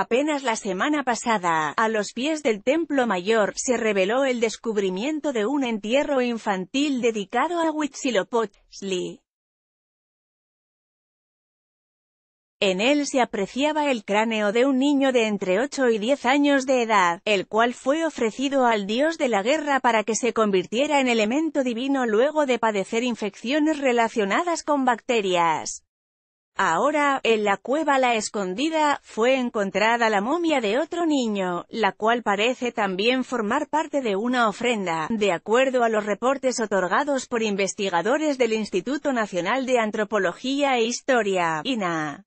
Apenas la semana pasada, a los pies del Templo Mayor, se reveló el descubrimiento de un entierro infantil dedicado a Huitzilopochtli. En él se apreciaba el cráneo de un niño de entre 8 y 10 años de edad, el cual fue ofrecido al dios de la guerra para que se convirtiera en elemento divino luego de padecer infecciones relacionadas con bacterias. Ahora, en la cueva La Escondida, fue encontrada la momia de otro niño, la cual parece también formar parte de una ofrenda, de acuerdo a los reportes otorgados por investigadores del Instituto Nacional de Antropología e Historia, INA.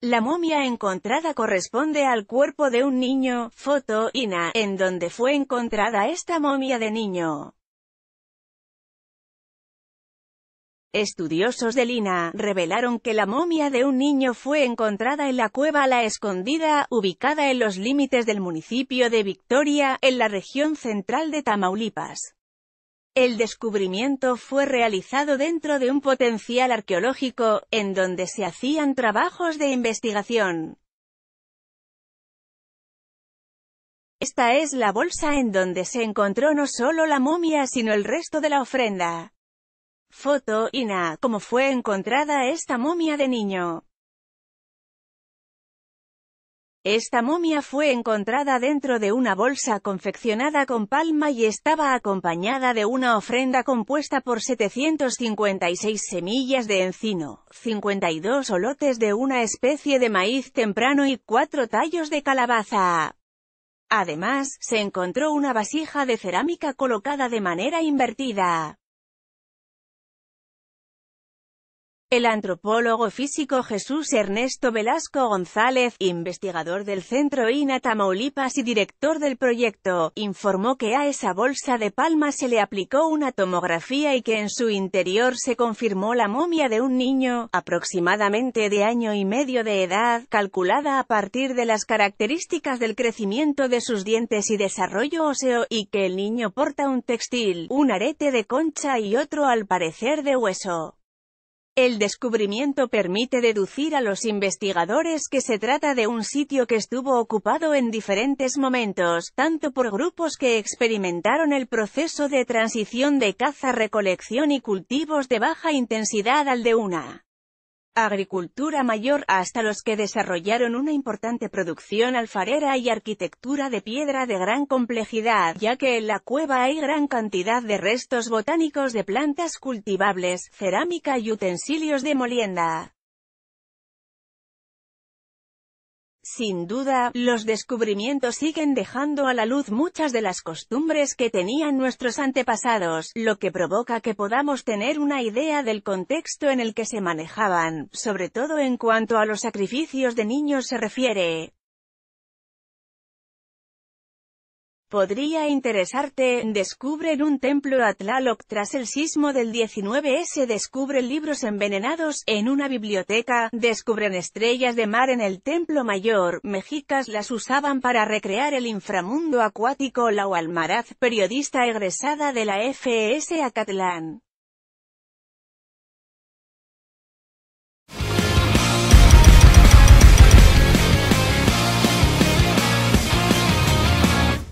La momia encontrada corresponde al cuerpo de un niño, foto, INA, en donde fue encontrada esta momia de niño. Estudiosos de Lina revelaron que la momia de un niño fue encontrada en la cueva La Escondida, ubicada en los límites del municipio de Victoria, en la región central de Tamaulipas. El descubrimiento fue realizado dentro de un potencial arqueológico, en donde se hacían trabajos de investigación. Esta es la bolsa en donde se encontró no solo la momia sino el resto de la ofrenda. Foto INA, ¿cómo fue encontrada esta momia de niño? Esta momia fue encontrada dentro de una bolsa confeccionada con palma y estaba acompañada de una ofrenda compuesta por 756 semillas de encino, 52 olotes de una especie de maíz temprano y 4 tallos de calabaza. Además, se encontró una vasija de cerámica colocada de manera invertida. El antropólogo físico Jesús Ernesto Velasco González, investigador del Centro INA Tamaulipas y director del proyecto, informó que a esa bolsa de palma se le aplicó una tomografía y que en su interior se confirmó la momia de un niño, aproximadamente de año y medio de edad, calculada a partir de las características del crecimiento de sus dientes y desarrollo óseo, y que el niño porta un textil, un arete de concha y otro al parecer de hueso. El descubrimiento permite deducir a los investigadores que se trata de un sitio que estuvo ocupado en diferentes momentos, tanto por grupos que experimentaron el proceso de transición de caza-recolección y cultivos de baja intensidad al de una agricultura mayor hasta los que desarrollaron una importante producción alfarera y arquitectura de piedra de gran complejidad, ya que en la cueva hay gran cantidad de restos botánicos de plantas cultivables, cerámica y utensilios de molienda. Sin duda, los descubrimientos siguen dejando a la luz muchas de las costumbres que tenían nuestros antepasados, lo que provoca que podamos tener una idea del contexto en el que se manejaban, sobre todo en cuanto a los sacrificios de niños se refiere. Podría interesarte, descubren un templo a tras el sismo del 19S descubren libros envenenados, en una biblioteca, descubren estrellas de mar en el templo mayor, mexicas las usaban para recrear el inframundo acuático Lau Almaraz, periodista egresada de la FS e Acatlán.